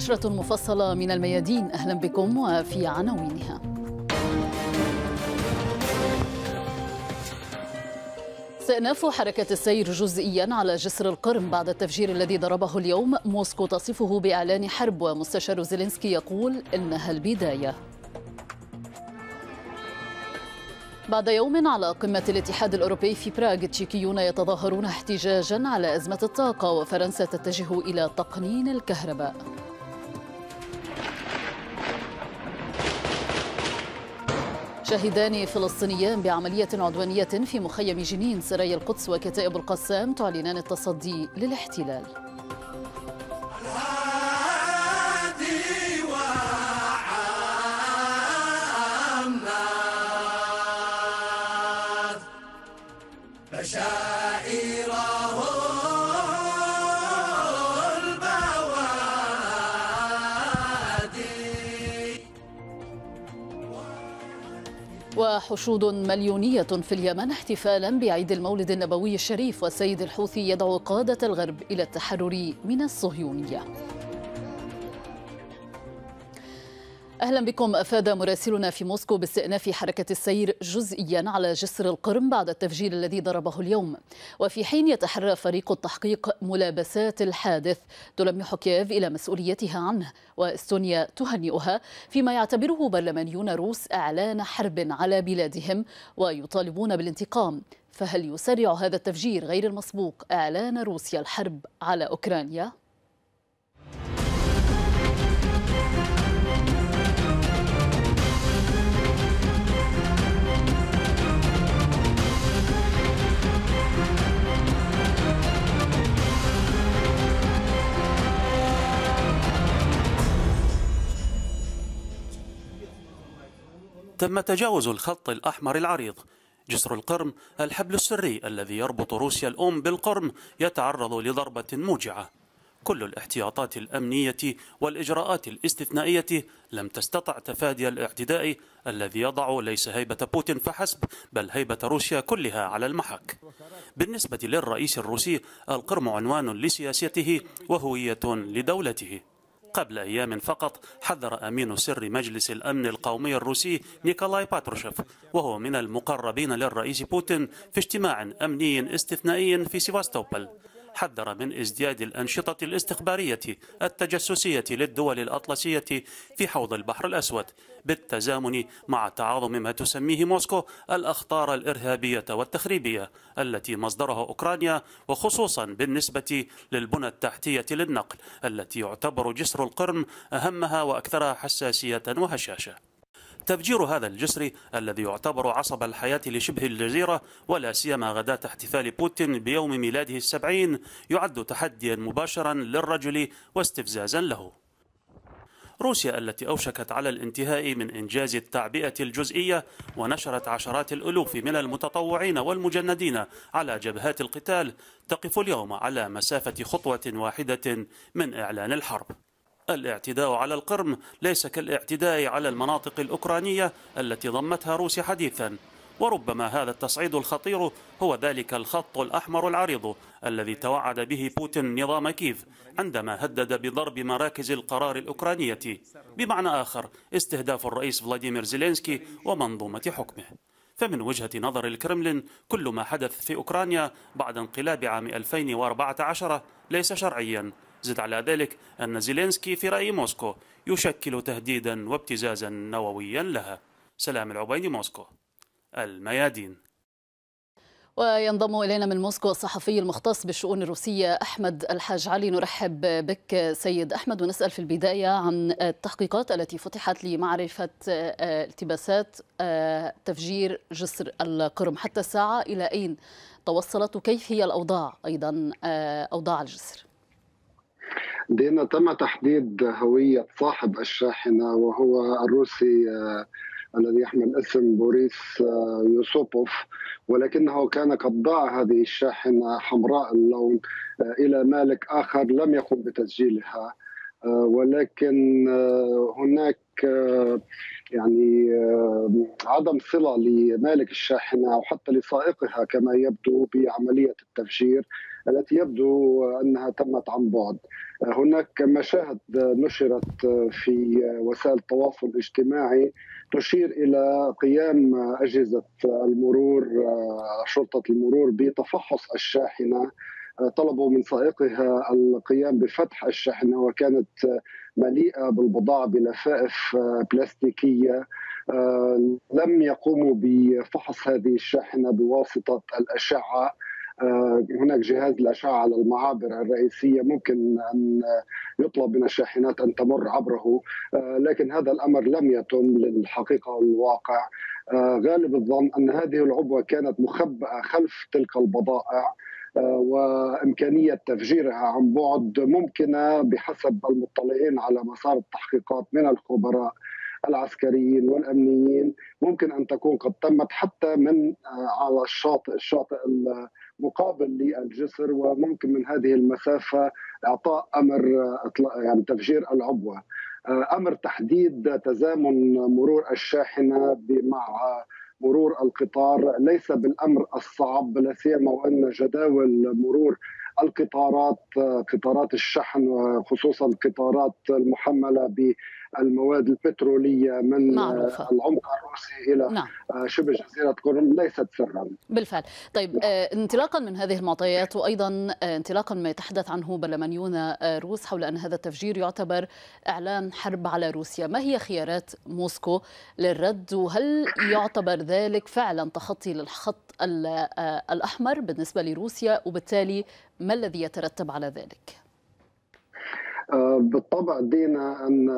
نشرة مفصلة من الميادين أهلا بكم وفي عناوينها استئناف حركة السير جزئيا على جسر القرم بعد التفجير الذي ضربه اليوم موسكو تصفه بإعلان حرب ومستشار زيلينسكي يقول إنها البداية بعد يوم على قمة الاتحاد الأوروبي في براغ التشيكيون يتظاهرون احتجاجا على أزمة الطاقة وفرنسا تتجه إلى تقنين الكهرباء شهدان فلسطينيان بعملية عدوانية في مخيم جنين سرايا القدس وكتائب القسام تعلنان التصدي للاحتلال مشاعر وحشود مليونية في اليمن احتفالا بعيد المولد النبوي الشريف والسيد الحوثي يدعو قادة الغرب إلى التحرر من الصهيونية أهلا بكم أفاد مراسلنا في موسكو باستئناف حركة السير جزئيا على جسر القرم بعد التفجير الذي ضربه اليوم وفي حين يتحرى فريق التحقيق ملابسات الحادث تلمح كييف إلى مسؤوليتها عنه واستونيا تهنئها فيما يعتبره برلمانيون روس إعلان حرب على بلادهم ويطالبون بالانتقام فهل يسرع هذا التفجير غير المسبوق إعلان روسيا الحرب على أوكرانيا؟ تم تجاوز الخط الأحمر العريض جسر القرم الحبل السري الذي يربط روسيا الأم بالقرم يتعرض لضربة موجعة كل الاحتياطات الأمنية والإجراءات الاستثنائية لم تستطع تفادي الاعتداء الذي يضع ليس هيبة بوتين فحسب بل هيبة روسيا كلها على المحك بالنسبة للرئيس الروسي القرم عنوان لسياسته وهوية لدولته قبل أيام فقط حذر أمين سر مجلس الأمن القومي الروسي نيكولاي باتروشيف وهو من المقربين للرئيس بوتين في اجتماع أمني استثنائي في سيفاستوبل حذر من ازدياد الأنشطة الاستخبارية التجسسية للدول الأطلسية في حوض البحر الأسود بالتزامن مع تعاظم ما تسميه موسكو الأخطار الإرهابية والتخريبية التي مصدرها أوكرانيا وخصوصا بالنسبة للبنى التحتية للنقل التي يعتبر جسر القرم أهمها وأكثرها حساسية وهشاشة تفجير هذا الجسر الذي يعتبر عصب الحياة لشبه الجزيرة ولا سيما غداة احتفال بوتين بيوم ميلاده السبعين يعد تحديا مباشرا للرجل واستفزازا له روسيا التي أوشكت على الانتهاء من إنجاز التعبئة الجزئية ونشرت عشرات الألوف من المتطوعين والمجندين على جبهات القتال تقف اليوم على مسافة خطوة واحدة من إعلان الحرب الاعتداء على القرم ليس كالاعتداء على المناطق الأوكرانية التي ضمتها روسيا حديثا وربما هذا التصعيد الخطير هو ذلك الخط الأحمر العريض الذي توعد به بوتين نظام كيف عندما هدد بضرب مراكز القرار الأوكرانية بمعنى آخر استهداف الرئيس فلاديمير زيلينسكي ومنظومة حكمه فمن وجهة نظر الكرملين كل ما حدث في أوكرانيا بعد انقلاب عام 2014 ليس شرعيا زد على ذلك أن زيلينسكي في رأي موسكو يشكل تهديدا وابتزازا نوويا لها سلام العبيدي موسكو الميادين وينضم إلينا من موسكو الصحفي المختص بالشؤون الروسية أحمد الحاج علي نرحب بك سيد أحمد ونسأل في البداية عن التحقيقات التي فتحت لمعرفة آه، التباسات آه، تفجير جسر القرم حتى الساعة إلى أين توصلت وكيف هي الأوضاع أيضا آه، أوضاع الجسر لأن تم تحديد هوية صاحب الشاحنة وهو الروسي آه، الذي يحمل اسم بوريس آه، يوسوبوف ولكنه كان قد ضاع هذه الشاحنة حمراء اللون آه، إلى مالك آخر لم يقم بتسجيلها آه، ولكن آه، هناك آه، يعني عدم صلة لمالك الشاحنة أو حتى لسائقها كما يبدو بعملية التفجير التي يبدو أنها تمت عن بعد هناك مشاهد نشرت في وسائل التواصل الاجتماعي تشير إلى قيام أجهزة المرور شرطة المرور بتفحص الشاحنة طلبوا من سائقها القيام بفتح الشحنه وكانت مليئه بالبضاعه بلفائف بلاستيكيه آه، لم يقوموا بفحص هذه الشاحنه بواسطه الاشعه آه، هناك جهاز الأشعة على المعابر الرئيسية ممكن أن يطلب من الشاحنات أن تمر عبره آه، لكن هذا الأمر لم يتم للحقيقة والواقع غالب الظن أن هذه العبوة كانت مخبأة خلف تلك البضائع آه، وامكانيه تفجيرها عن بعد ممكنه بحسب المطلعين على مسار التحقيقات من الخبراء العسكريين والامنيين ممكن ان تكون قد تمت حتى من آه، على الشاطئ الشاطئ المقابل للجسر وممكن من هذه المسافه اعطاء امر آه، يعني تفجير العبوه امر تحديد تزامن مرور الشاحنه مع مرور القطار ليس بالامر الصعب لا سيما وان جداول مرور القطارات قطارات الشحن وخصوصا القطارات المحمله ب المواد البتروليه من معروفة. آه، العمق الروسي الى نعم. آه، شبه جزيره قرم ليست سرا بالفعل طيب نعم. آه، انطلاقا من هذه المعطيات وايضا انطلاقا ما يتحدث عنه برلمانيون روس حول ان هذا التفجير يعتبر اعلان حرب على روسيا ما هي خيارات موسكو للرد وهل يعتبر ذلك فعلا تخطي للخط الاحمر بالنسبه لروسيا وبالتالي ما الذي يترتب على ذلك آه، بالطبع دينا ان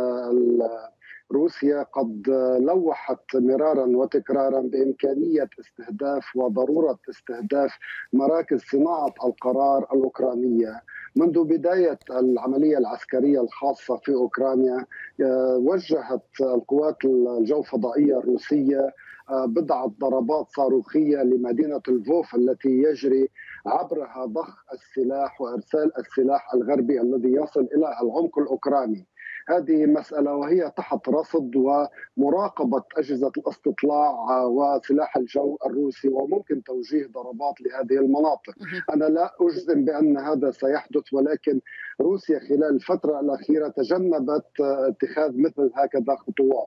روسيا قد لوحت مرارا وتكرارا بامكانيه استهداف وضروره استهداف مراكز صناعه القرار الاوكرانيه منذ بداية العملية العسكرية الخاصة في أوكرانيا آه، وجهت القوات الجوفضائية الروسية آه، بضعة ضربات صاروخية لمدينة الفوف التي يجري عبرها ضخ السلاح وارسال السلاح الغربي الذي يصل الى العمق الاوكراني. هذه مسألة وهي تحت رصد ومراقبة أجهزة الاستطلاع وسلاح الجو الروسي وممكن توجيه ضربات لهذه المناطق أنا لا أجزم بأن هذا سيحدث ولكن روسيا خلال الفترة الأخيرة تجنبت اتخاذ مثل هكذا خطوات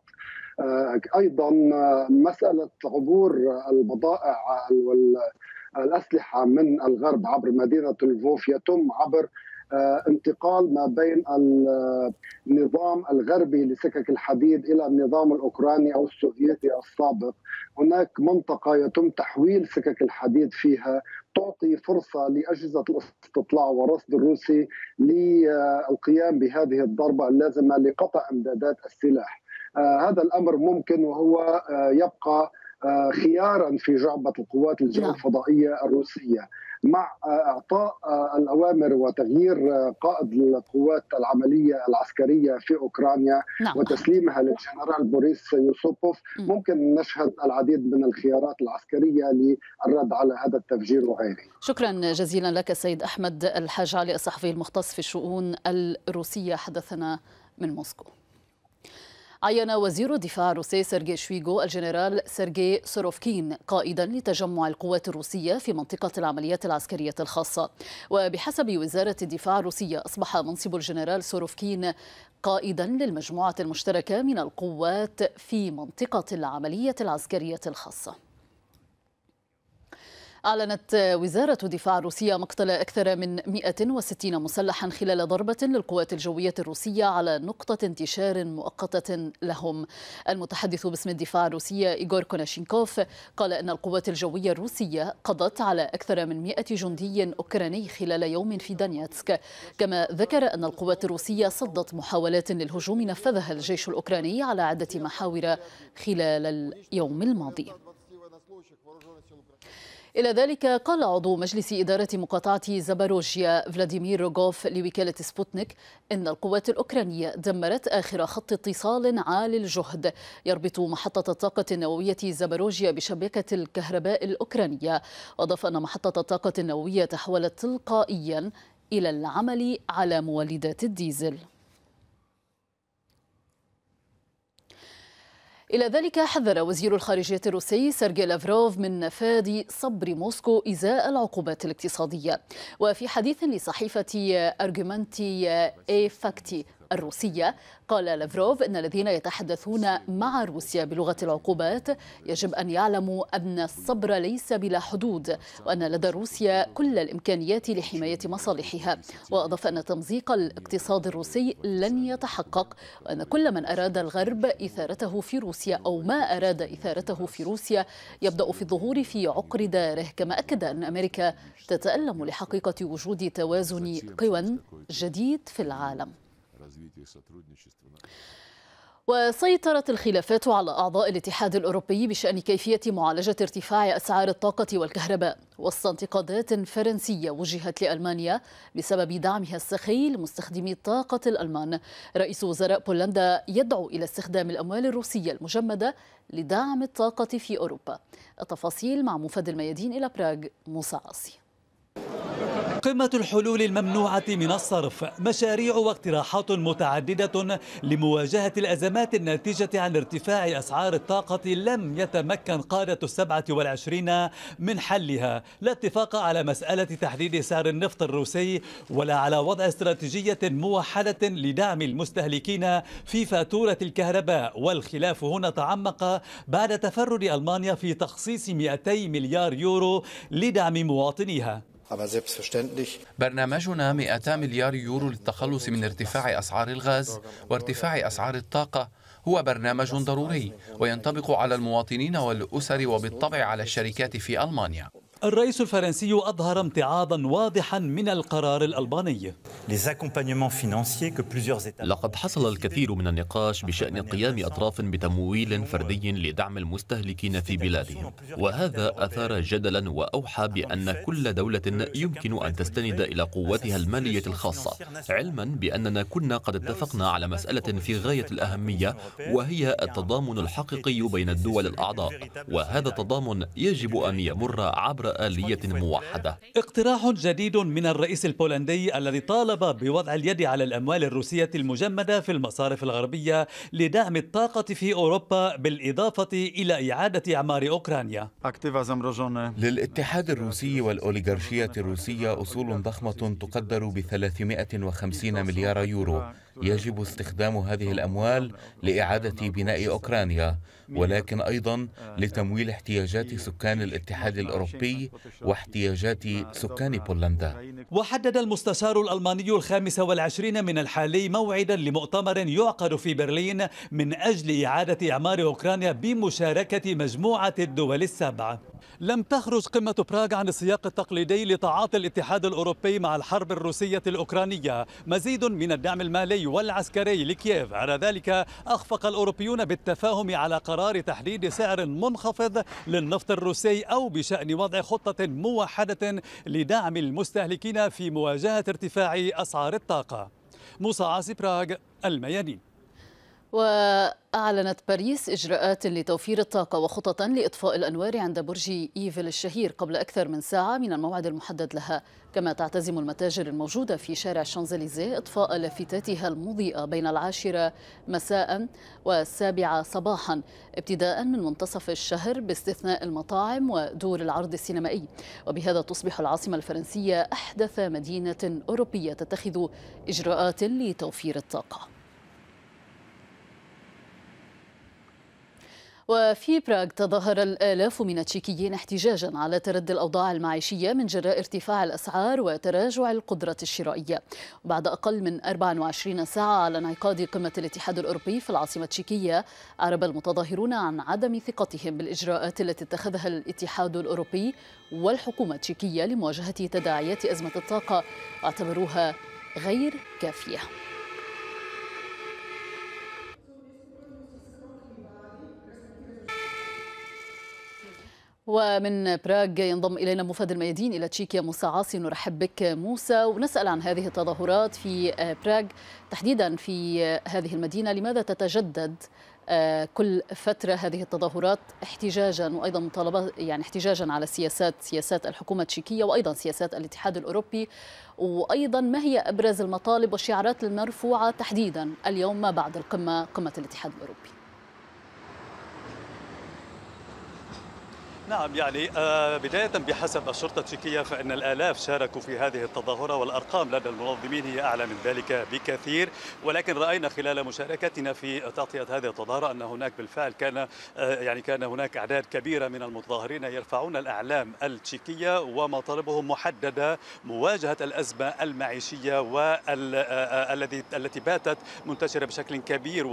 آه، ايضا آه، مساله عبور البضائع الاسلحه من الغرب عبر مدينه الفوف يتم عبر آه، انتقال ما بين آه، النظام الغربي لسكك الحديد الى النظام الاوكراني او السوفيتي السابق، هناك منطقه يتم تحويل سكك الحديد فيها تعطي فرصه لاجهزه الاستطلاع والرصد الروسي للقيام بهذه الضربه اللازمه لقطع امدادات السلاح. آه، هذا الامر ممكن وهو يبقى خيارا في جعبة القوات الجوفضائية نعم. الروسية مع آه، اعطاء آه، الاوامر وتغيير آه، قائد القوات العمليه العسكريه في اوكرانيا نعم. وتسليمها للجنرال بوريس يوسوبوف ممكن نشهد العديد من الخيارات العسكريه للرد على هذا التفجير وغيره. شكرا جزيلا لك سيد احمد الحاج علي الصحفي المختص في الشؤون الروسيه حدثنا من موسكو. عين وزير الدفاع الروسي سيرجي شويغو الجنرال سيرجي سوروفكين قائدا لتجمع القوات الروسية في منطقة العمليات العسكرية الخاصة وبحسب وزارة الدفاع الروسية أصبح منصب الجنرال سوروفكين قائدا للمجموعة المشتركة من القوات في منطقة العملية العسكرية الخاصة أعلنت وزارة الدفاع الروسية مقتل أكثر من 160 مسلحا خلال ضربة للقوات الجوية الروسية على نقطة انتشار مؤقتة لهم المتحدث باسم الدفاع الروسية إيغور كوناشينكوف قال أن القوات الجوية الروسية قضت على أكثر من 100 جندي أوكراني خلال يوم في دانياتسك كما ذكر أن القوات الروسية صدت محاولات للهجوم نفذها الجيش الأوكراني على عدة محاور خلال اليوم الماضي إلى ذلك قال عضو مجلس إدارة مقاطعة زاباروجيا فلاديمير روغوف لوكالة سبوتنيك إن القوات الأوكرانية دمرت آخر خط اتصال عالي الجهد يربط محطة الطاقة النووية زاباروجيا بشبكة الكهرباء الأوكرانية وأضاف أن محطة الطاقة النووية تحولت تلقائيا إلى العمل على مولدات الديزل إلى ذلك حذر وزير الخارجية الروسي سيرجي لافروف من نفاذ صبر موسكو إزاء العقوبات الاقتصادية وفي حديث لصحيفة أرجمنتي إي فاكتي الروسية قال لافروف إن الذين يتحدثون مع روسيا بلغة العقوبات يجب أن يعلموا أن الصبر ليس بلا حدود وأن لدى روسيا كل الإمكانيات لحماية مصالحها وأضاف أن تمزيق الاقتصاد الروسي لن يتحقق وأن كل من أراد الغرب إثارته في روسيا أو ما أراد إثارته في روسيا يبدأ في الظهور في عقر داره كما أكد أن أمريكا تتألم لحقيقة وجود توازن قوى جديد في العالم развитие сотрудничества. نعم. وسيطرت الخلافات على أعضاء الاتحاد الأوروبي بشأن كيفية معالجة ارتفاع أسعار الطاقة والكهرباء وسط انتقادات فرنسية وجهت لألمانيا بسبب دعمها السخي لمستخدمي الطاقة الألمان رئيس وزراء بولندا يدعو إلى استخدام الأموال الروسية المجمدة لدعم الطاقة في أوروبا التفاصيل مع مفاد الميادين إلى براغ موسى عاصي قمة الحلول الممنوعة من الصرف مشاريع واقتراحات متعددة لمواجهة الأزمات الناتجة عن ارتفاع أسعار الطاقة لم يتمكن قادة السبعة والعشرين من حلها لا اتفاق على مسألة تحديد سعر النفط الروسي ولا على وضع استراتيجية موحدة لدعم المستهلكين في فاتورة الكهرباء والخلاف هنا تعمق بعد تفرد ألمانيا في تخصيص 200 مليار يورو لدعم مواطنيها Aber selbstverständlich برنامجنا 200 مليار يورو للتخلص من ارتفاع أسعار الغاز وارتفاع أسعار الطاقة هو برنامج ضروري وينطبق على المواطنين والأسر وبالطبع على الشركات في ألمانيا الرئيس الفرنسي أظهر امتعاضا واضحا من القرار الألباني لقد حصل الكثير من النقاش بشأن قيام أطراف بتمويل فردي لدعم المستهلكين في بلادهم وهذا أثار جدلا وأوحى بأن كل دولة يمكن أن تستند إلى قوتها المالية الخاصة علما بأننا كنا قد اتفقنا على مسألة في غاية الأهمية وهي التضامن الحقيقي بين الدول الأعضاء وهذا التضامن يجب أن يمر عبر عبر آلية موحدة اقتراح جديد من الرئيس البولندي الذي طالب بوضع اليد على الأموال الروسية المجمدة في المصارف الغربية لدعم الطاقة في أوروبا بالإضافة إلى إعادة إعمار أوكرانيا للاتحاد الروسي والأوليغارشية الروسية أصول ضخمة تقدر ب 350 مليار يورو يجب استخدام هذه الأموال لإعادة بناء أوكرانيا ولكن أيضا آه، آه. لتمويل احتياجات سكان الاتحاد الأوروبي واحتياجات آه، سكان بولندا وحدد المستشار الألماني الخامس والعشرين من الحالي موعدا لمؤتمر يعقد في برلين من أجل إعادة إعمار أوكرانيا بمشاركة مجموعة الدول السبع لم تخرج قمة براغ عن السياق التقليدي لتعاطي الاتحاد الأوروبي مع الحرب الروسية الأوكرانية مزيد من الدعم المالي والعسكري لكييف على ذلك أخفق الأوروبيون بالتفاهم على قرار تحديد سعر منخفض للنفط الروسي أو بشأن وضع خطة موحدة لدعم المستهلكين في مواجهة ارتفاع أسعار الطاقة موسى عاصي براغ الميادين وأعلنت باريس إجراءات لتوفير الطاقة وخططا لإطفاء الأنوار عند برج إيفل الشهير قبل أكثر من ساعة من الموعد المحدد لها كما تعتزم المتاجر الموجودة في شارع شانزليزيه إطفاء لافتاتها المضيئة بين العاشرة مساء والسابعة صباحا ابتداء من منتصف الشهر باستثناء المطاعم ودور العرض السينمائي وبهذا تصبح العاصمة الفرنسية أحدث مدينة أوروبية تتخذ إجراءات لتوفير الطاقة وفي براغ تظاهر الآلاف من التشيكيين احتجاجا على تردي الأوضاع المعيشية من جراء ارتفاع الأسعار وتراجع القدرة الشرائية بعد أقل من 24 ساعة على انعقاد قمة الاتحاد الأوروبي في العاصمة التشيكية أعرب المتظاهرون عن عدم ثقتهم بالإجراءات التي اتخذها الاتحاد الأوروبي والحكومة التشيكية لمواجهة تداعيات أزمة الطاقة واعتبروها غير كافية ومن براغ ينضم إلينا مفاد الميادين إلى تشيكيا موسى عاصي نرحب بك موسى ونسأل عن هذه التظاهرات في آه، براغ تحديدا في آه، هذه المدينة لماذا تتجدد آه، كل فترة هذه التظاهرات احتجاجا وأيضا مطالبة يعني احتجاجا على سياسات سياسات الحكومة التشيكية وأيضا سياسات الاتحاد الأوروبي وأيضا ما هي أبرز المطالب والشعارات المرفوعة تحديدا اليوم ما بعد القمة قمة الاتحاد الأوروبي نعم يعني آه، بداية بحسب الشرطة التشيكية فإن الآلاف شاركوا في هذه التظاهرة والأرقام لدى المنظمين هي أعلى من ذلك بكثير ولكن رأينا خلال مشاركتنا في تغطية هذه التظاهرة أن هناك بالفعل كان آه، يعني كان هناك أعداد كبيرة من المتظاهرين يرفعون الأعلام التشيكية ومطالبهم محددة مواجهة الأزمة المعيشية والذي آه، التي باتت منتشرة بشكل كبير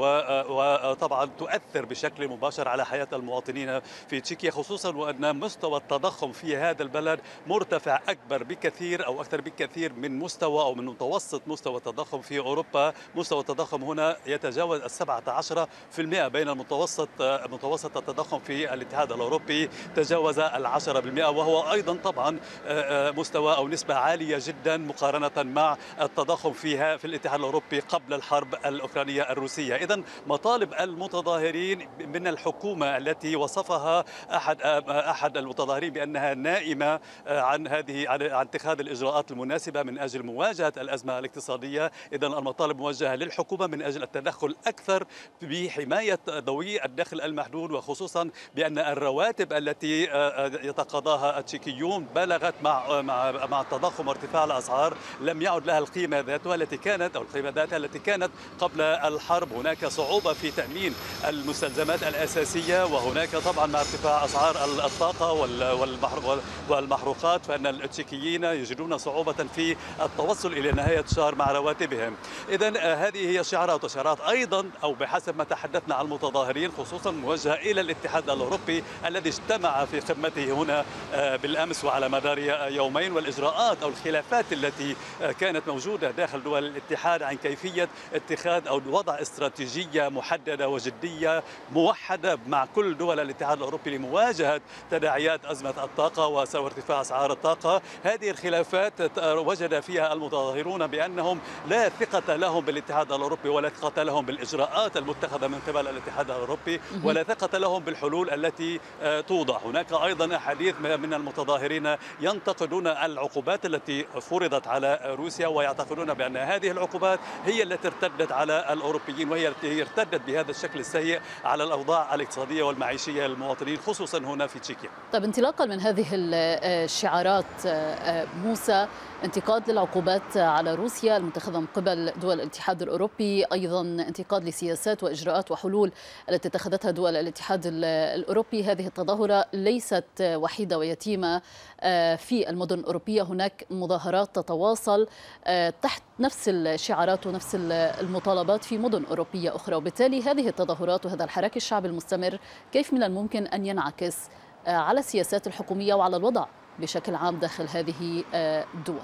وطبعا تؤثر بشكل مباشر على حياة المواطنين في تشيكيا خصوصا أن مستوى التضخم في هذا البلد مرتفع أكبر بكثير أو أكثر بكثير من مستوى أو من متوسط مستوى التضخم في أوروبا مستوى التضخم هنا يتجاوز السبعة عشر في المئة بين المتوسط متوسط التضخم في الاتحاد الأوروبي تجاوز العشرة بالمئة وهو أيضا طبعا آه، آه، مستوى أو نسبة عالية جدا مقارنة مع التضخم فيها في الاتحاد الأوروبي قبل الحرب الأوكرانية الروسية إذا مطالب المتظاهرين من الحكومة التي وصفها أحد آه، احد المتظاهرين بانها نائمه آه، عن هذه عن اتخاذ الاجراءات المناسبه من اجل مواجهه الازمه الاقتصاديه، اذا المطالب موجهه للحكومه من اجل التدخل اكثر بحمايه ذوي الدخل المحدود وخصوصا بان الرواتب التي آه، آه، يتقاضاها التشيكيون بلغت مع مع مع التضخم وارتفاع الاسعار لم يعد لها القيمه ذاتها التي كانت او القيمه ذاتها التي كانت قبل الحرب، هناك صعوبه في تامين المستلزمات الاساسيه وهناك طبعا مع ارتفاع اسعار الطاقة والمحروقات فإن الأوتشيكيين يجدون صعوبة في التوصل إلى نهاية الشهر مع رواتبهم إذا آه، هذه هي شعارات وشعارات أيضا أو بحسب ما تحدثنا عن المتظاهرين خصوصا موجهة إلى الاتحاد الأوروبي الذي اجتمع في قمته هنا آه، بالأمس وعلى مدار آه، يومين والإجراءات أو الخلافات التي كانت موجودة داخل دول الاتحاد عن كيفية اتخاذ أو وضع استراتيجية محددة وجدية موحدة مع كل دول الاتحاد الأوروبي لمواجهة تداعيات أزمة الطاقة وسوء ارتفاع أسعار الطاقة هذه الخلافات وجد فيها المتظاهرون بأنهم لا ثقة لهم بالاتحاد الأوروبي ولا ثقة لهم بالإجراءات المتخذة من قبل الاتحاد الأوروبي ولا ثقة لهم بالحلول التي آه، توضع هناك أيضا أحاديث من المتظاهرين ينتقدون العقوبات التي فرضت على روسيا ويعتقدون بأن هذه العقوبات هي التي ارتدت على الأوروبيين وهي التي ارتدت بهذا الشكل السيء على الأوضاع الاقتصادية والمعيشية للمواطنين خصوصا هنا في التشيكية طيب انطلاقا من هذه آه، الشعارات آه، آه، موسى انتقاد للعقوبات على روسيا المتخذة من قبل دول الاتحاد الأوروبي أيضا انتقاد لسياسات وإجراءات وحلول التي اتخذتها دول الاتحاد الأوروبي هذه التظاهرة ليست وحيدة ويتيمة في المدن الأوروبية هناك مظاهرات تتواصل تحت نفس الشعارات ونفس المطالبات في مدن أوروبية أخرى وبالتالي هذه التظاهرات وهذا الحراك الشعبي المستمر كيف من الممكن أن ينعكس على السياسات الحكومية وعلى الوضع بشكل عام داخل هذه آه، الدول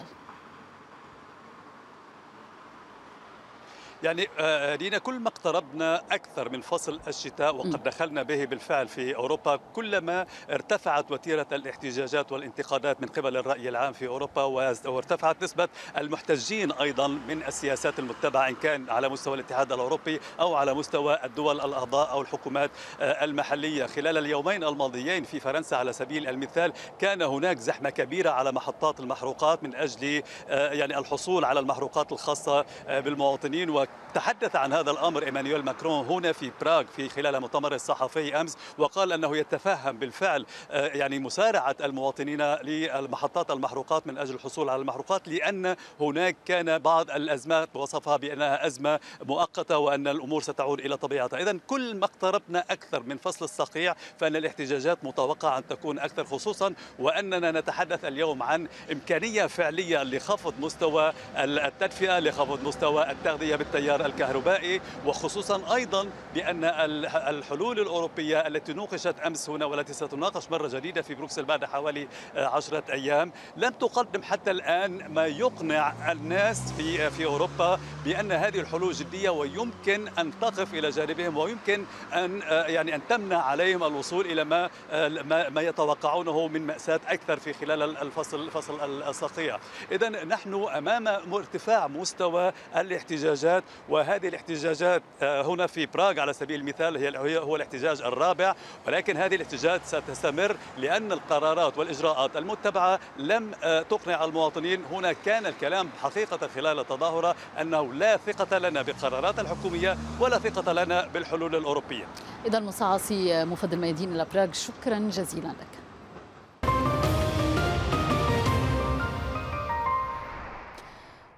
يعني آه، آه، لينا كل ما اقتربنا أكثر من فصل الشتاء وقد دخلنا به بالفعل في أوروبا كلما ارتفعت وتيرة الاحتجاجات والانتقادات من قبل الرأي العام في أوروبا وارتفعت نسبة المحتجين أيضا من السياسات المتبعة إن كان على مستوى الاتحاد الأوروبي أو على مستوى الدول الأعضاء أو الحكومات آه، المحلية خلال اليومين الماضيين في فرنسا على سبيل المثال كان هناك زحمة كبيرة على محطات المحروقات من أجل يعني الحصول على المحروقات الخاصة بالمواطنين و تحدث عن هذا الامر ايمانويل ماكرون هنا في براغ في خلال مؤتمر الصحفي امس وقال انه يتفهم بالفعل آه، يعني مسارعه المواطنين للمحطات المحروقات من اجل الحصول على المحروقات لان هناك كان بعض الازمات وصفها بانها ازمه مؤقته وان الامور ستعود الى طبيعتها، اذا كل ما اقتربنا اكثر من فصل الصقيع فان الاحتجاجات متوقعه ان تكون اكثر خصوصا واننا نتحدث اليوم عن امكانيه فعليه لخفض مستوى التدفئه لخفض مستوى التغذيه بالتالي التيار الكهربائي وخصوصا أيضا بأن الحلول الأوروبية التي نوقشت أمس هنا والتي ستناقش مرة جديدة في بروكسل بعد حوالي عشرة أيام لم تقدم حتى الآن ما يقنع الناس في في أوروبا بأن هذه الحلول جدية ويمكن أن تقف إلى جانبهم ويمكن أن آه، يعني أن تمنع عليهم الوصول إلى آه، ما ما يتوقعونه من مأساة أكثر في خلال الفصل الفصل الصقيع إذا نحن أمام ارتفاع مستوى الاحتجاجات وهذه الاحتجاجات آه، هنا في براغ على سبيل المثال هي هو الاحتجاج الرابع ولكن هذه الاحتجاجات ستستمر لأن القرارات والإجراءات المتبعة لم آه، تقنع المواطنين هنا كان الكلام حقيقة خلال التظاهرة أنه لا ثقة لنا بقرارات الحكومية ولا ثقة لنا بالحلول الأوروبية إذا مصعصي مفد الميادين لبراغ شكرا جزيلا لك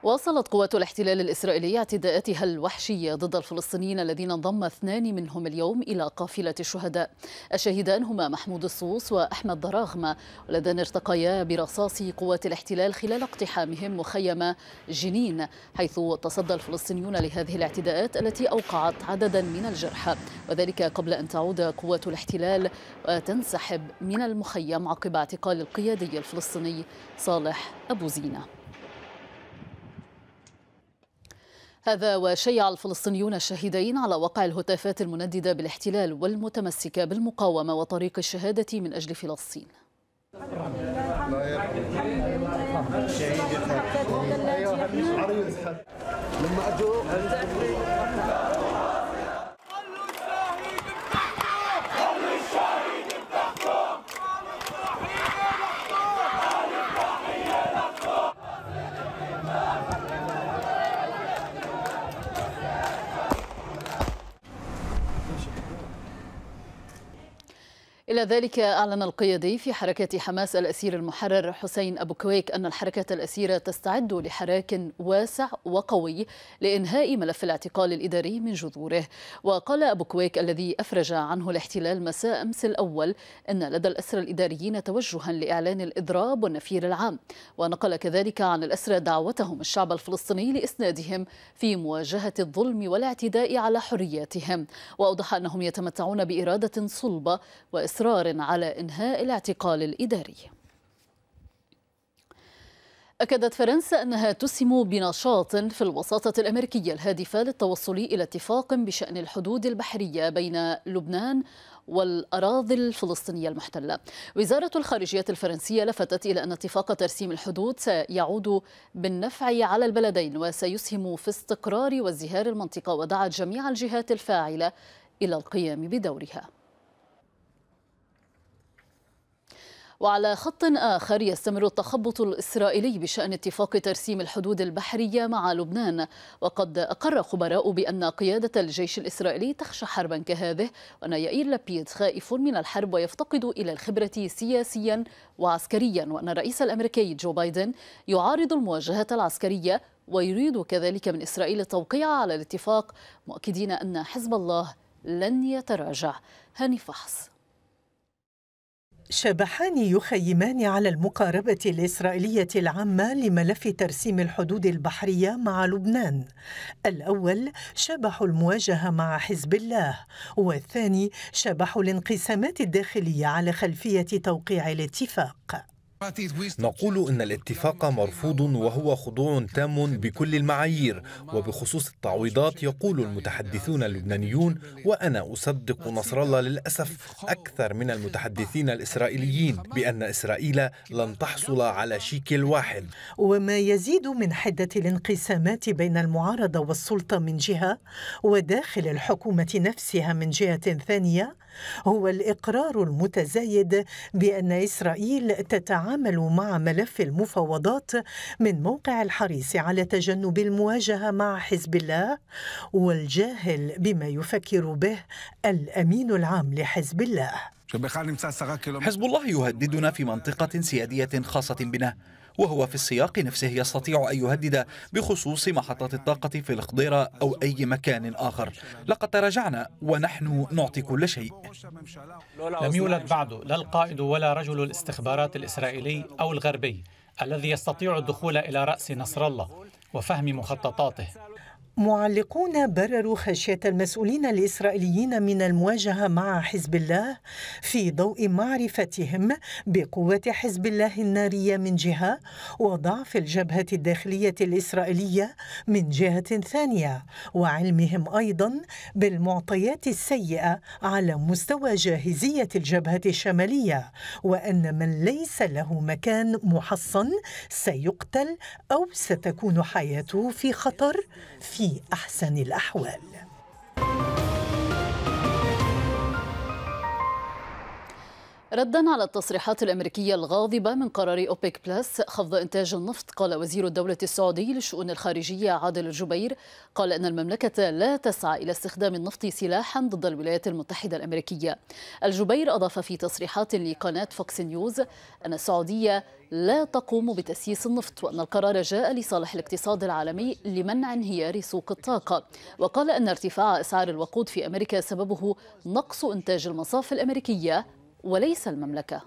واصلت قوات الاحتلال الإسرائيلي اعتداءاتها الوحشية ضد الفلسطينيين الذين انضم اثنان منهم اليوم إلى قافلة الشهداء الشهيدان هما محمود الصوص وأحمد دراغمة واللذان ارتقيا برصاص قوات الاحتلال خلال اقتحامهم مخيم جنين حيث تصدى الفلسطينيون لهذه الاعتداءات التي أوقعت عددا من الجرحى وذلك قبل أن تعود قوات الاحتلال وتنسحب من المخيم عقب اعتقال القيادي الفلسطيني صالح أبو زينة هذا وشيع الفلسطينيون الشهيدين على وقع الهتافات المنددة بالاحتلال والمتمسكة بالمقاومة وطريق الشهادة من أجل فلسطين أيوة، لما ذلك أعلن القيادي في حركة حماس الأسير المحرر حسين أبو كويك أن الحركة الأسيرة تستعد لحراك واسع وقوي لإنهاء ملف الاعتقال الإداري من جذوره وقال أبو كويك الذي أفرج عنه الاحتلال مساء أمس الأول أن لدى الأسرى الإداريين توجها لإعلان الإضراب والنفير العام ونقل كذلك عن الأسرى دعوتهم الشعب الفلسطيني لإسنادهم في مواجهة الظلم والاعتداء على حرياتهم وأوضح أنهم يتمتعون بإرادة صلبة وإصرار قرار على إنهاء الاعتقال الإداري أكدت فرنسا أنها تسهم بنشاط في الوساطة الأمريكية الهادفة للتوصل إلى اتفاق بشأن الحدود البحرية بين لبنان والأراضي الفلسطينية المحتلة وزارة الخارجية الفرنسية لفتت إلى أن اتفاق ترسيم الحدود سيعود بالنفع على البلدين وسيسهم في استقرار وازدهار المنطقة ودعت جميع الجهات الفاعلة إلى القيام بدورها وعلى خط آخر يستمر التخبط الإسرائيلي بشأن اتفاق ترسيم الحدود البحرية مع لبنان وقد أقر خبراء بأن قيادة الجيش الإسرائيلي تخشى حربا كهذه وأن يائير لابيد خائف من الحرب ويفتقد إلى الخبرة سياسيا وعسكريا وأن الرئيس الأمريكي جو بايدن يعارض المواجهة العسكرية ويريد كذلك من إسرائيل التوقيع على الاتفاق مؤكدين أن حزب الله لن يتراجع هاني فحص شبحان يخيمان على المقاربة الإسرائيلية العامة لملف ترسيم الحدود البحرية مع لبنان. الأول شبح المواجهة مع حزب الله، والثاني شبح الانقسامات الداخلية على خلفية توقيع الاتفاق. نقول إن الاتفاق مرفوض وهو خضوع تام بكل المعايير وبخصوص التعويضات يقول المتحدثون اللبنانيون وأنا أصدق نصر الله للأسف أكثر من المتحدثين الإسرائيليين بأن إسرائيل لن تحصل على شيكل واحد وما يزيد من حدة الانقسامات بين المعارضة والسلطة من جهة وداخل الحكومة نفسها من جهة ثانية هو الإقرار المتزايد بأن إسرائيل تتعامل مع ملف المفاوضات من موقع الحريص على تجنب المواجهة مع حزب الله والجاهل بما يفكر به الأمين العام لحزب الله حزب الله يهددنا في منطقة سيادية خاصة بنا وهو في السياق نفسه يستطيع أن يهدد بخصوص محطة الطاقة في الخضيرة أو أي مكان آخر لقد تراجعنا ونحن نعطي كل شيء لم يولد بعد لا القائد ولا رجل الاستخبارات الإسرائيلي أو الغربي الذي يستطيع الدخول إلى رأس نصر الله وفهم مخططاته معلقون برروا خشية المسؤولين الإسرائيليين من المواجهة مع حزب الله في ضوء معرفتهم بقوة حزب الله النارية من جهة وضعف الجبهة الداخلية الإسرائيلية من جهة ثانية وعلمهم أيضا بالمعطيات السيئة على مستوى جاهزية الجبهة الشمالية وأن من ليس له مكان محصن سيقتل أو ستكون حياته في خطر في في أحسن الأحوال ردا على التصريحات الأمريكية الغاضبة من قرار أوبيك بلس خفض إنتاج النفط قال وزير الدولة السعودي للشؤون الخارجية عادل الجبير قال أن المملكة لا تسعى إلى استخدام النفط سلاحا ضد الولايات المتحدة الأمريكية الجبير أضاف في تصريحات لقناة فوكس نيوز أن السعودية لا تقوم بتسييس النفط وأن القرار جاء لصالح الاقتصاد العالمي لمنع انهيار سوق الطاقة وقال أن ارتفاع أسعار الوقود في أمريكا سببه نقص إنتاج المصافي الأمريكية وليس المملكة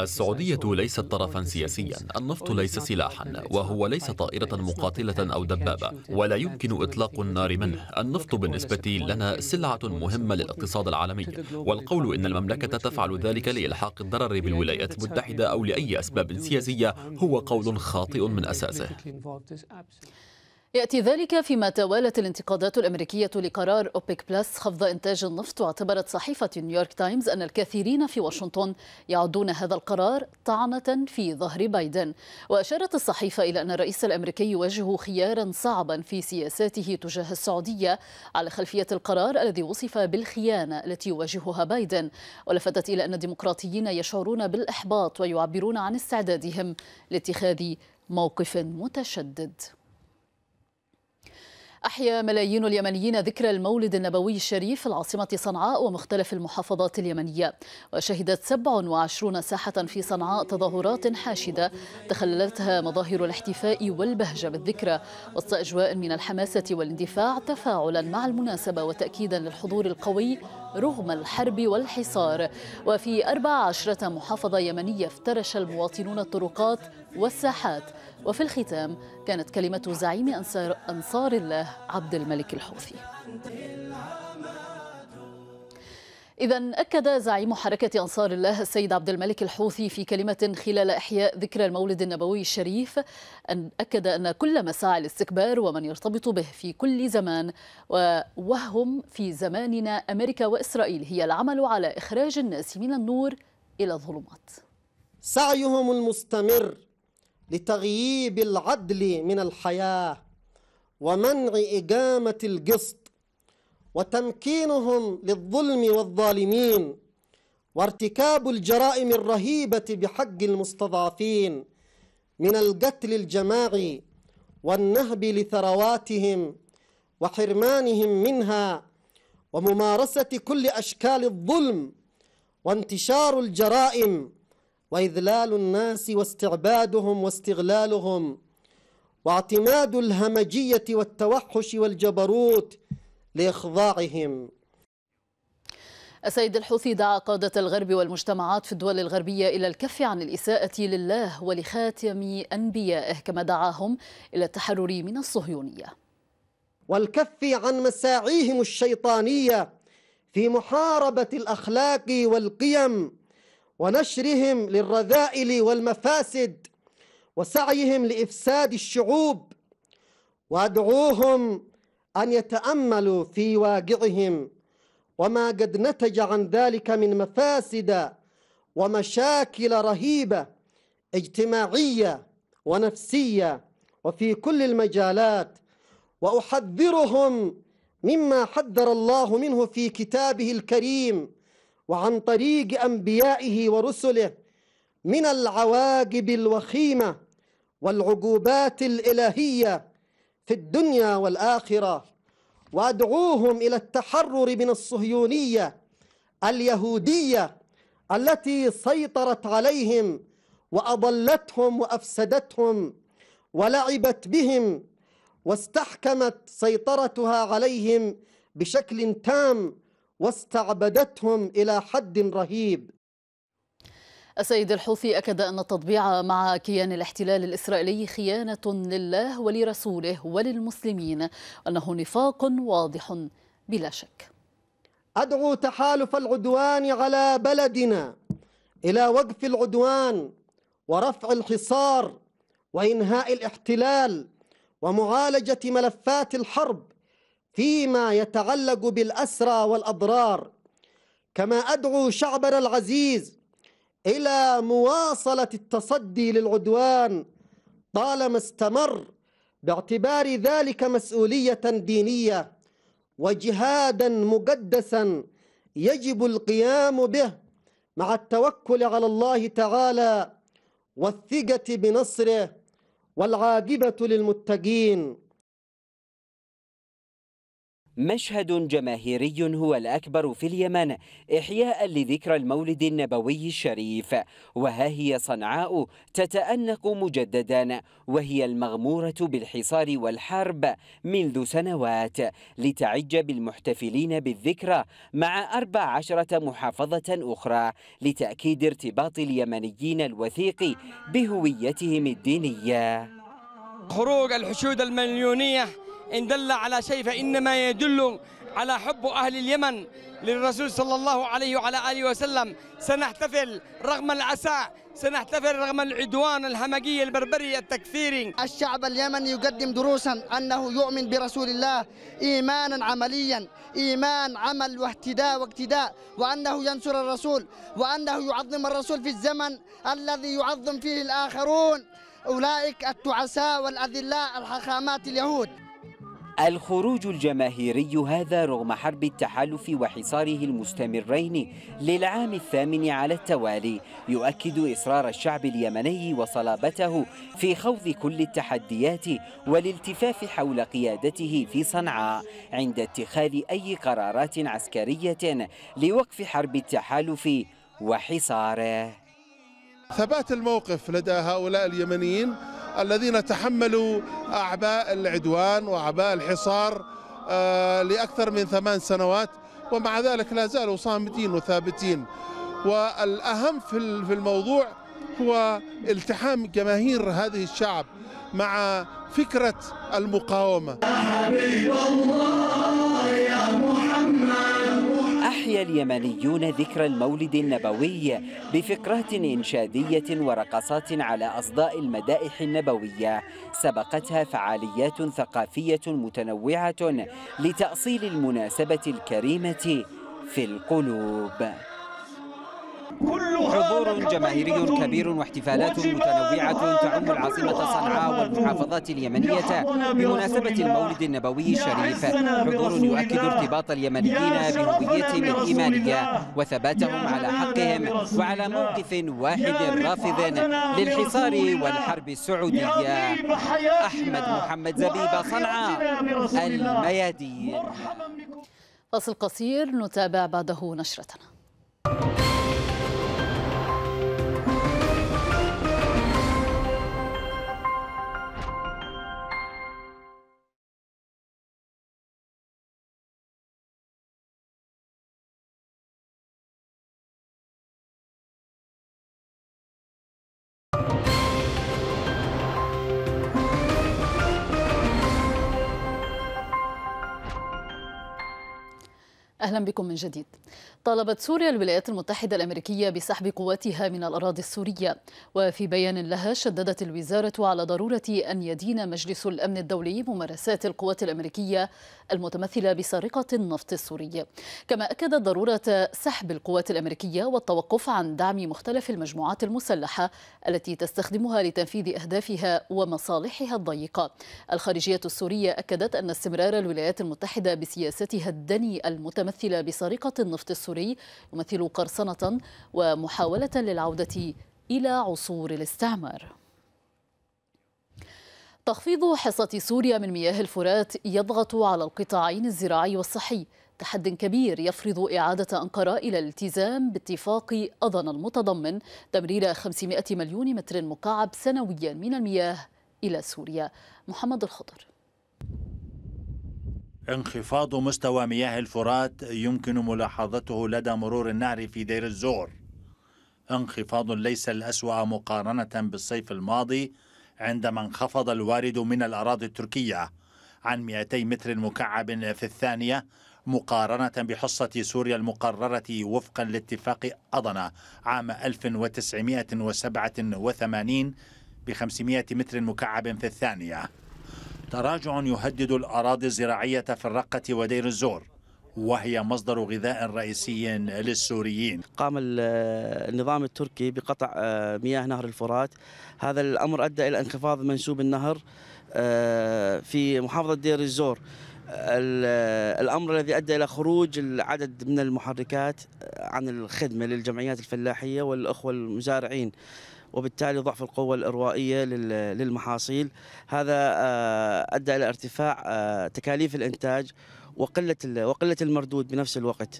السعودية ليست طرفا سياسيا النفط ليس سلاحا وهو ليس طائرة مقاتلة أو دبابة ولا يمكن إطلاق النار منه النفط بالنسبة لنا سلعة مهمة للاقتصاد العالمي والقول إن المملكة تفعل ذلك لإلحاق الضرر بالولايات المتحدة أو لأي أسباب سياسية هو قول خاطئ من أساسه يأتي ذلك فيما توالت الانتقادات الأمريكية لقرار أوبيك بلس خفض إنتاج النفط واعتبرت صحيفة نيويورك تايمز أن الكثيرين في واشنطن يعدون هذا القرار طعنة في ظهر بايدن وأشارت الصحيفة إلى أن الرئيس الأمريكي يواجه خيارا صعبا في سياساته تجاه السعودية على خلفية القرار الذي وصف بالخيانة التي يواجهها بايدن ولفتت إلى أن الديمقراطيين يشعرون بالإحباط ويعبرون عن استعدادهم لاتخاذ موقف متشدد أحيا ملايين اليمنيين ذكرى المولد النبوي الشريف في العاصمة صنعاء ومختلف المحافظات اليمنية وشهدت 27 ساحة في صنعاء تظاهرات حاشدة تخللتها مظاهر الاحتفاء والبهجة بالذكرى وسط أجواء من الحماسة والاندفاع تفاعلا مع المناسبة وتأكيدا للحضور القوي رغم الحرب والحصار وفي 14 محافظة يمنية افترش المواطنون الطرقات والساحات وفي الختام كانت كلمة زعيم أنصار, أنصار الله عبد الملك الحوثي إذا أكد زعيم حركة أنصار الله السيد عبد الملك الحوثي في كلمة خلال إحياء ذكرى المولد النبوي الشريف أن أكد أن كل مساعي الاستكبار ومن يرتبط به في كل زمان وهم في زماننا أمريكا وإسرائيل هي العمل على إخراج الناس من النور إلى الظلمات سعيهم المستمر لتغييب العدل من الحياة ومنع إقامة القسط وتمكينهم للظلم والظالمين وارتكاب الجرائم الرهيبة بحق المستضعفين من القتل الجماعي والنهب لثرواتهم وحرمانهم منها وممارسة كل أشكال الظلم وانتشار الجرائم وإذلال الناس واستعبادهم واستغلالهم واعتماد الهمجية والتوحش والجبروت لإخضاعهم السيد الحوثي دعا قادة الغرب والمجتمعات في الدول الغربية إلى الكف عن الإساءة لله ولخاتم أنبيائه كما دعاهم إلى التحرر من الصهيونية والكف عن مساعيهم الشيطانية في محاربة الأخلاق والقيم ونشرهم للرذائل والمفاسد وسعيهم لإفساد الشعوب وأدعوهم أن يتأملوا في واقعهم وما قد نتج عن ذلك من مفاسد ومشاكل رهيبة اجتماعية ونفسية وفي كل المجالات وأحذرهم مما حذر الله منه في كتابه الكريم وعن طريق أنبيائه ورسله من العواقب الوخيمة والعقوبات الإلهية في الدنيا والآخرة وأدعوهم إلى التحرر من الصهيونية اليهودية التي سيطرت عليهم وأضلتهم وأفسدتهم ولعبت بهم واستحكمت سيطرتها عليهم بشكل تام واستعبدتهم إلى حد رهيب السيد الحوثي أكد أن التطبيع مع كيان الاحتلال الإسرائيلي خيانة لله ولرسوله وللمسلمين أنه نفاق واضح بلا شك أدعو تحالف العدوان على بلدنا إلى وقف العدوان ورفع الحصار وإنهاء الاحتلال ومعالجة ملفات الحرب فيما يتعلق بالأسرى والأضرار كما أدعو شعبنا العزيز إلى مواصلة التصدي للعدوان طالما استمر باعتبار ذلك مسؤولية دينية وجهادا مقدسا يجب القيام به مع التوكل على الله تعالى والثقة بنصره والعاقبة للمتقين مشهد جماهيري هو الأكبر في اليمن إحياء لذكرى المولد النبوي الشريف وها هي صنعاء تتأنق مجددا وهي المغمورة بالحصار والحرب منذ سنوات لتعج بالمحتفلين بالذكرى مع أربع عشرة محافظة أخرى لتأكيد ارتباط اليمنيين الوثيق بهويتهم الدينية خروج الحشود المليونية إن دل على شيء فإنما يدل على حب أهل اليمن للرسول صلى الله عليه وعلى آله وسلم سنحتفل رغم العساء سنحتفل رغم العدوان الهمجي البربري التكفيري الشعب اليمني يقدم دروسا أنه يؤمن برسول الله إيمانا عمليا إيمان عمل واهتداء واقتداء وأنه ينصر الرسول وأنه يعظم الرسول في الزمن الذي يعظم فيه الآخرون أولئك التعساء والأذلاء الحخامات اليهود الخروج الجماهيري هذا رغم حرب التحالف وحصاره المستمرين للعام الثامن على التوالي يؤكد إصرار الشعب اليمني وصلابته في خوض كل التحديات والالتفاف حول قيادته في صنعاء عند اتخاذ أي قرارات عسكرية لوقف حرب التحالف وحصاره ثبات الموقف لدى هؤلاء اليمنيين الذين تحملوا أعباء العدوان وأعباء الحصار آه، لأكثر من ثمان سنوات ومع ذلك لا زالوا صامتين وثابتين والأهم في الموضوع هو التحام جماهير هذه الشعب مع فكرة المقاومة حبيب الله أحيا اليمنيون ذكرى المولد النبوي بفقرات إنشادية ورقصات على أصداء المدائح النبوية سبقتها فعاليات ثقافية متنوعة لتأصيل المناسبة الكريمة في القلوب حضور جماهيري كبير واحتفالات متنوعة تعم العاصمة صنعاء والمحافظات اليمنية بمناسبة المولد النبوي الشريف حضور يؤكد ارتباط اليمنيين بهويتهم الإيمانية وثباتهم على حقهم وعلى موقف واحد رافض للحصار والحرب السعودية أحمد محمد زبيب صنعاء الميادين فاصل قصير نتابع بعده نشرتنا أهلا بكم من جديد طالبت سوريا الولايات المتحدة الأمريكية بسحب قواتها من الأراضي السورية وفي بيان لها شددت الوزارة على ضرورة أن يدين مجلس الأمن الدولي ممارسات القوات الأمريكية المتمثلة بسرقة النفط السوري كما أكدت ضرورة سحب القوات الأمريكية والتوقف عن دعم مختلف المجموعات المسلحة التي تستخدمها لتنفيذ أهدافها ومصالحها الضيقة الخارجية السورية أكدت أن استمرار الولايات المتحدة بسياستها الدني المتمثلة الممثلة بسرقة النفط السوري يمثل قرصنة ومحاولة للعودة إلى عصور الاستعمار تخفيض حصة سوريا من مياه الفرات يضغط على القطاعين الزراعي والصحي تحد كبير يفرض إعادة أنقرة إلى الالتزام باتفاق أذن المتضمن تمرير 500 مليون متر مكعب سنويا من المياه إلى سوريا محمد الخضر انخفاض مستوى مياه الفرات يمكن ملاحظته لدى مرور النهر في دير الزور انخفاض ليس الأسوأ مقارنة بالصيف الماضي عندما انخفض الوارد من الأراضي التركية عن 200 متر مكعب في الثانية مقارنة بحصة سوريا المقررة وفقا لاتفاق أضنة عام 1987 ب 500 متر مكعب في الثانية تراجع يهدد الأراضي الزراعية في الرقة ودير الزور وهي مصدر غذاء رئيسي للسوريين قام النظام التركي بقطع آه، مياه نهر الفرات هذا الأمر أدى إلى انخفاض منسوب النهر آه، في محافظة دير الزور الامر الذي ادى الى خروج العدد من المحركات آه، عن الخدمه للجمعيات الفلاحيه والاخوه المزارعين وبالتالي ضعف القوة الإروائية للمحاصيل هذا آه، أدى إلى ارتفاع آه، تكاليف الإنتاج وقلة وقلة المردود بنفس الوقت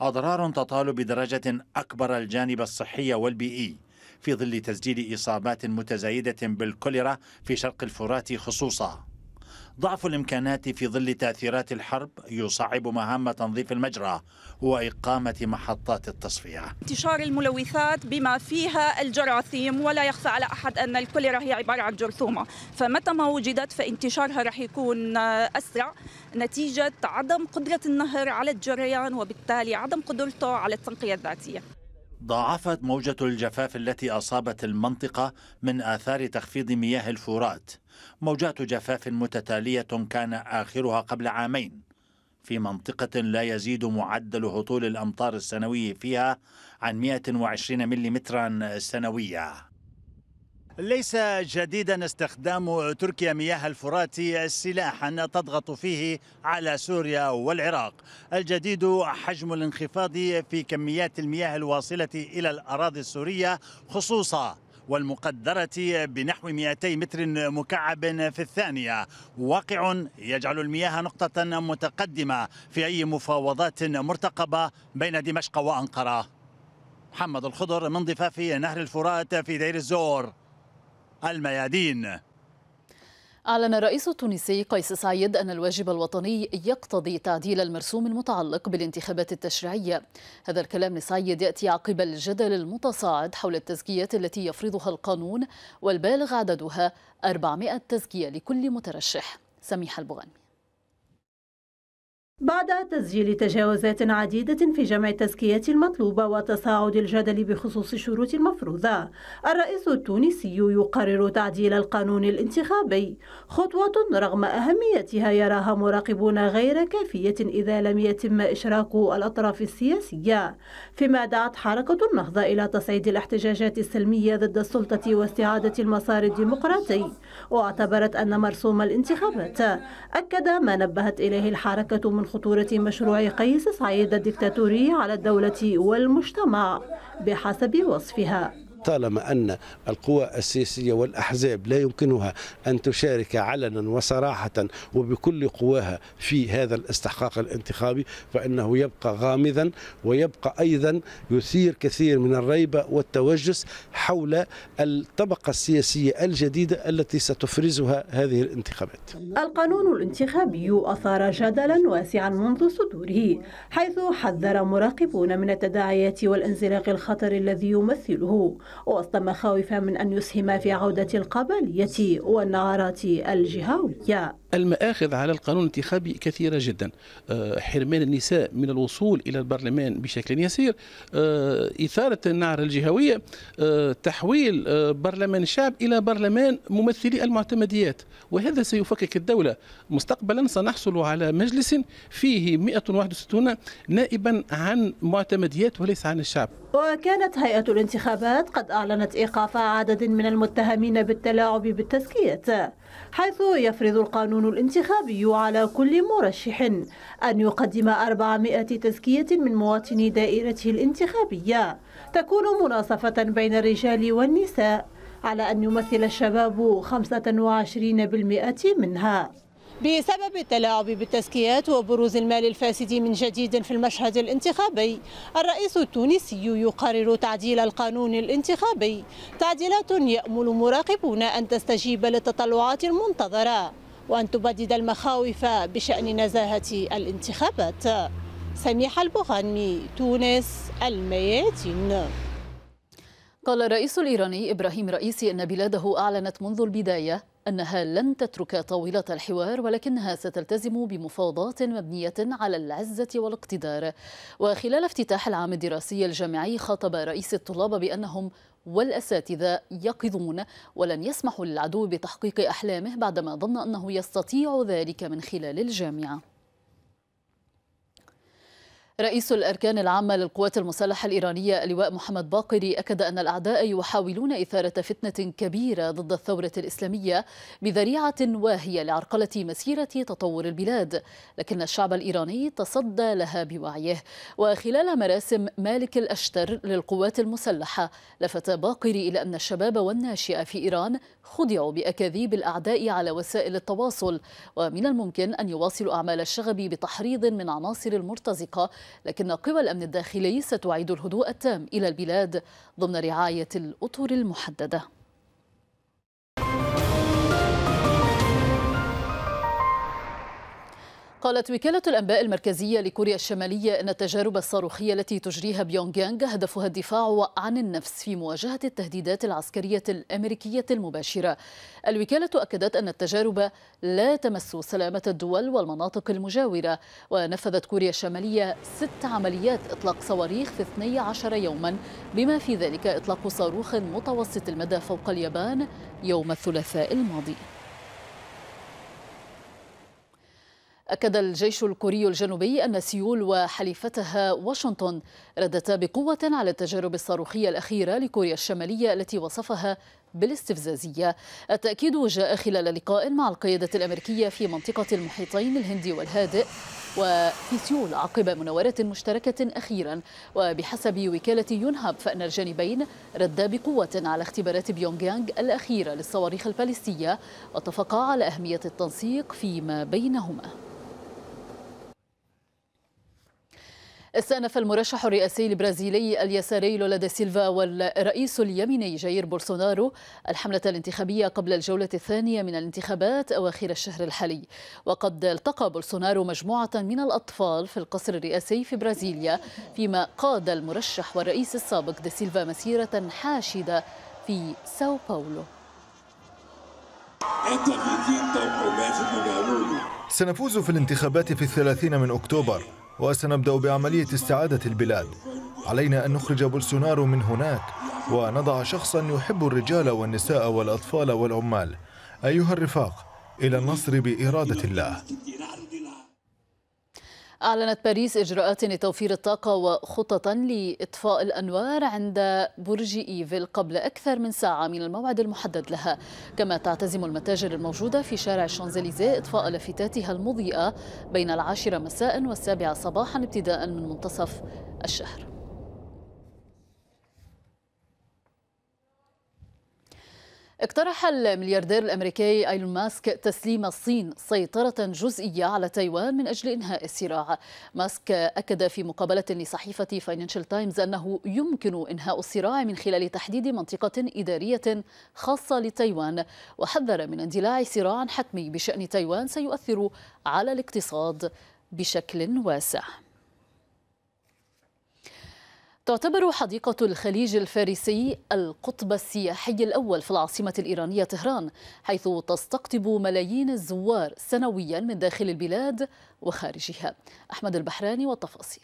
أضرار تطال بدرجة أكبر الجانب الصحي والبيئي في ظل تسجيل إصابات متزايدة بالكوليرا في شرق الفرات خصوصاً ضعف الإمكانات في ظل تأثيرات الحرب يصعب مهام تنظيف المجرى وإقامة محطات التصفية انتشار الملوثات بما فيها الجراثيم ولا يخفى على أحد أن الكوليرا هي عبارة عن جرثومة فمتى ما وجدت فانتشارها رح يكون أسرع نتيجة عدم قدرة النهر على الجريان وبالتالي عدم قدرته على التنقية الذاتية ضاعفت موجة الجفاف التي أصابت المنطقة من آثار تخفيض مياه الفرات موجات جفاف متتالية كان آخرها قبل عامين في منطقة لا يزيد معدل هطول الأمطار السنوي فيها عن 120 ملم سنوية ليس جديدا استخدام تركيا مياه الفرات سلاحا تضغط فيه على سوريا والعراق الجديد حجم الانخفاض في كميات المياه الواصلة إلى الأراضي السورية خصوصا والمقدرة بنحو 200 متر مكعب في الثانية واقع يجعل المياه نقطة متقدمة في أي مفاوضات مرتقبة بين دمشق وأنقرة محمد الخضر من ضفاف نهر الفرات في دير الزور الميادين أعلن الرئيس التونسي قيس سعيد أن الواجب الوطني يقتضي تعديل المرسوم المتعلق بالانتخابات التشريعية هذا الكلام لسعيد يأتي عقب الجدل المتصاعد حول التزكيات التي يفرضها القانون والبالغ عددها 400 تزكية لكل مترشح سميح البغني بعد تسجيل تجاوزات عديدة في جمع التزكيات المطلوبة وتصاعد الجدل بخصوص الشروط المفروضة الرئيس التونسي يقرر تعديل القانون الانتخابي خطوة رغم أهميتها يراها مراقبون غير كافية إذا لم يتم إشراك الأطراف السياسية فيما دعت حركة النهضة إلى تصعيد الاحتجاجات السلمية ضد السلطة واستعادة المسار الديمقراطي واعتبرت أن مرسوم الانتخابات أكد ما نبهت إليه الحركة من خطورة مشروع قيس سعيد الدكتاتوري على الدولة والمجتمع بحسب وصفها طالما أن القوى السياسية والأحزاب لا يمكنها أن تشارك علنا وصراحة وبكل قواها في هذا الاستحقاق الانتخابي فإنه يبقى غامضا ويبقى أيضا يثير كثير من الريبة والتوجس حول الطبقة السياسية الجديدة التي ستفرزها هذه الانتخابات القانون الانتخابي أثار جدلا واسعا منذ صدوره حيث حذر مراقبون من التداعيات والانزلاق الخطر الذي يمثله وسط مخاوف من أن يسهم في عودة القبلية والنارات الجهوية المآخذ على القانون الانتخابي كثيرة جدا آه، حرمان النساء من الوصول إلى البرلمان بشكل يسير آه، إثارة النعرة الجهوية آه، تحويل برلمان الشعب إلى برلمان ممثلي المعتمديات وهذا سيفكك الدولة مستقبلا سنحصل على مجلس فيه 161 نائبا عن معتمديات وليس عن الشعب وكانت هيئة الانتخابات قد وقد أعلنت إيقاف عدد من المتهمين بالتلاعب بالتزكية حيث يفرض القانون الانتخابي على كل مرشح أن يقدم 400 تزكية من مواطني دائرته الانتخابية تكون مناصفة بين الرجال والنساء على أن يمثل الشباب 25% منها بسبب التلاعب بالتزكيات وبروز المال الفاسد من جديد في المشهد الانتخابي الرئيس التونسي يقرر تعديل القانون الانتخابي تعديلات يأمل مراقبون أن تستجيب للتطلعات المنتظرة وأن تبدد المخاوف بشأن نزاهة الانتخابات سميح البغانمي تونس الميادين قال الرئيس الإيراني إبراهيم رئيسي أن بلاده أعلنت منذ البداية أنها لن تترك طاولة الحوار ولكنها ستلتزم بمفاوضات مبنية على العزة والاقتدار وخلال افتتاح العام الدراسي الجامعي خاطب رئيس الطلاب بأنهم والأساتذة يقظون ولن يسمحوا للعدو بتحقيق أحلامه بعدما ظن أنه يستطيع ذلك من خلال الجامعة رئيس الأركان العامة للقوات المسلحة الإيرانية اللواء محمد باقري أكد أن الأعداء يحاولون إثارة فتنة كبيرة ضد الثورة الإسلامية بذريعة واهية لعرقلة مسيرة تطور البلاد لكن الشعب الإيراني تصدى لها بوعيه وخلال مراسم مالك الأشتر للقوات المسلحة لفت باقري إلى أن الشباب والناشئة في إيران خدعوا بأكاذيب الأعداء على وسائل التواصل ومن الممكن أن يواصلوا أعمال الشغب بتحريض من عناصر المرتزقة لكن قوى الأمن الداخلي ستعيد الهدوء التام إلى البلاد ضمن رعاية الأطر المحددة قالت وكالة الأنباء المركزية لكوريا الشمالية أن التجارب الصاروخية التي تجريها بيونغيانغ هدفها الدفاع عن النفس في مواجهة التهديدات العسكرية الأمريكية المباشرة الوكالة أكدت أن التجارب لا تمس سلامة الدول والمناطق المجاورة ونفذت كوريا الشمالية ست عمليات إطلاق صواريخ في 12 يوما بما في ذلك إطلاق صاروخ متوسط المدى فوق اليابان يوم الثلاثاء الماضي أكد الجيش الكوري الجنوبي أن سيول وحليفتها واشنطن ردتا بقوة على التجارب الصاروخية الأخيرة لكوريا الشمالية التي وصفها بالاستفزازية التأكيد جاء خلال لقاء مع القيادة الأمريكية في منطقة المحيطين الهندي والهادئ وفي سيول عقب مناورة مشتركة أخيرا وبحسب وكالة يونهاب فإن الجانبين ردا بقوة على اختبارات بيونغيانغ الأخيرة للصواريخ الباليستية واتفقا على أهمية التنسيق فيما بينهما استأنف المرشح الرئاسي البرازيلي اليساري لولا دا سيلفا والرئيس اليميني جاير بولسونارو الحملة الانتخابية قبل الجولة الثانية من الانتخابات أواخر الشهر الحالي وقد التقى بولسونارو مجموعة من الأطفال في القصر الرئاسي في برازيليا فيما قاد المرشح والرئيس السابق دا سيلفا مسيرة حاشدة في ساو باولو سنفوز في الانتخابات في الثلاثين من أكتوبر وسنبدأ بعملية استعادة البلاد علينا أن نخرج بولسونارو من هناك ونضع شخصا يحب الرجال والنساء والأطفال والعمال أيها الرفاق إلى النصر بإرادة الله أعلنت باريس إجراءات لتوفير الطاقة وخططا لإطفاء الأنوار عند برج إيفل قبل أكثر من ساعة من الموعد المحدد لها كما تعتزم المتاجر الموجودة في شارع الشانزليزيه إطفاء لافتاتها المضيئة بين العاشرة مساء والسابعة صباحا ابتداء من منتصف الشهر اقترح الملياردير الامريكي ايلون ماسك تسليم الصين سيطره جزئيه على تايوان من اجل انهاء الصراع. ماسك اكد في مقابله لصحيفه فاينانشال تايمز انه يمكن انهاء الصراع من خلال تحديد منطقه اداريه خاصه لتايوان وحذر من اندلاع صراع حتمي بشان تايوان سيؤثر على الاقتصاد بشكل واسع. تعتبر حديقة الخليج الفارسي القطب السياحي الأول في العاصمة الإيرانية طهران حيث تستقطب ملايين الزوار سنويا من داخل البلاد وخارجها أحمد البحراني والتفاصيل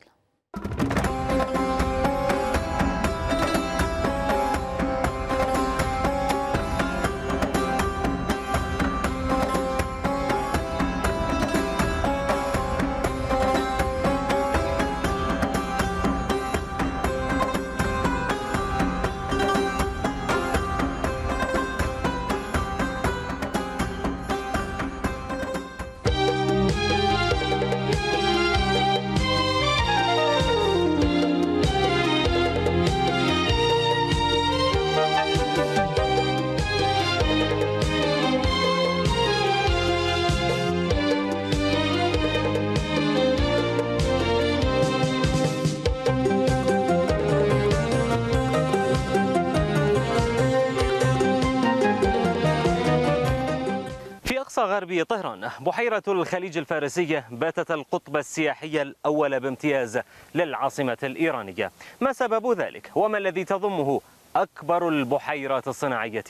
غرب طهران بحيرة الخليج الفارسية باتت القطب السياحي الأول بامتياز للعاصمة الإيرانية ما سبب ذلك وما الذي تضمه أكبر البحيرات الصناعية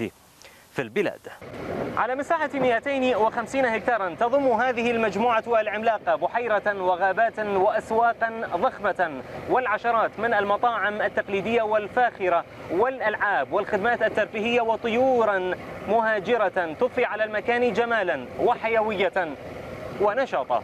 في البلاد على مساحة 250 هكتارا تضم هذه المجموعة العملاقة بحيرة وغابات وأسواقا ضخمة والعشرات من المطاعم التقليدية والفاخرة والألعاب والخدمات الترفيهية وطيورا مهاجرة تضفي على المكان جمالا وحيوية ونشاطا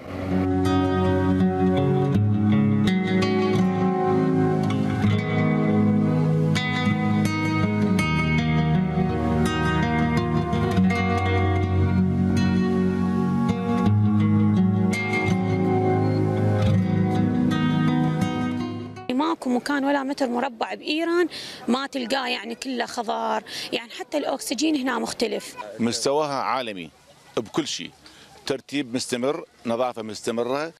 مكان ولا متر مربع بايران ما تلقاه يعني كله خضار يعني حتى الاكسجين هنا مختلف مستواها عالمي بكل شيء ترتيب مستمر نظافه مستمره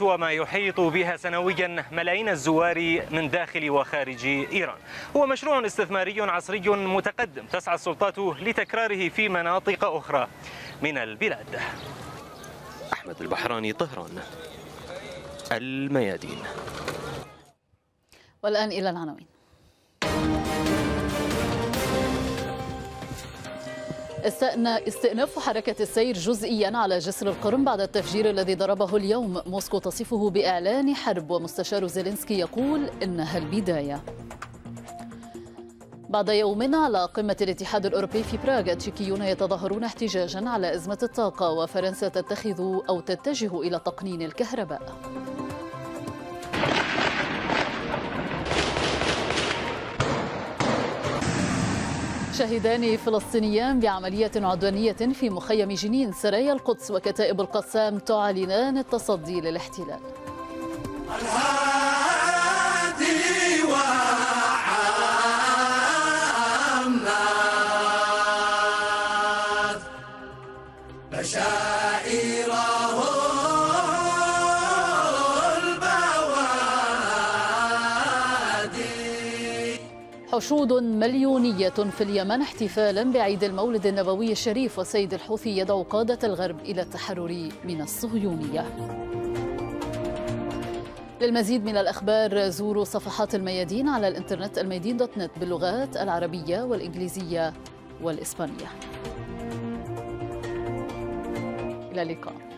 وما يحيط بها سنويا ملايين الزوار من داخل وخارج إيران هو مشروع استثماري عصري متقدم تسعى السلطات لتكراره في مناطق أخرى من البلاد أحمد البحراني طهران الميادين والآن إلى العناوين استأن... استئناف حركة السير جزئيا على جسر القرم بعد التفجير الذي ضربه اليوم موسكو تصفه بإعلان حرب ومستشار زيلينسكي يقول إنها البداية بعد يوم على قمة الاتحاد الأوروبي في براغ التشيكيون يتظاهرون احتجاجا على أزمة الطاقة وفرنسا تتخذ أو تتجه إلى تقنين الكهرباء شهدان فلسطينيان بعملية عدوانية في مخيم جنين سرايا القدس وكتائب القسام تعلنان التصدي للاحتلال حشود مليونية في اليمن احتفالا بعيد المولد النبوي الشريف والسيد الحوثي يدعو قادة الغرب إلى التحرر من الصهيونية للمزيد من الأخبار زوروا صفحات الميادين على الإنترنت الميادين دوت نت باللغات العربية والإنجليزية والإسبانية إلى اللقاء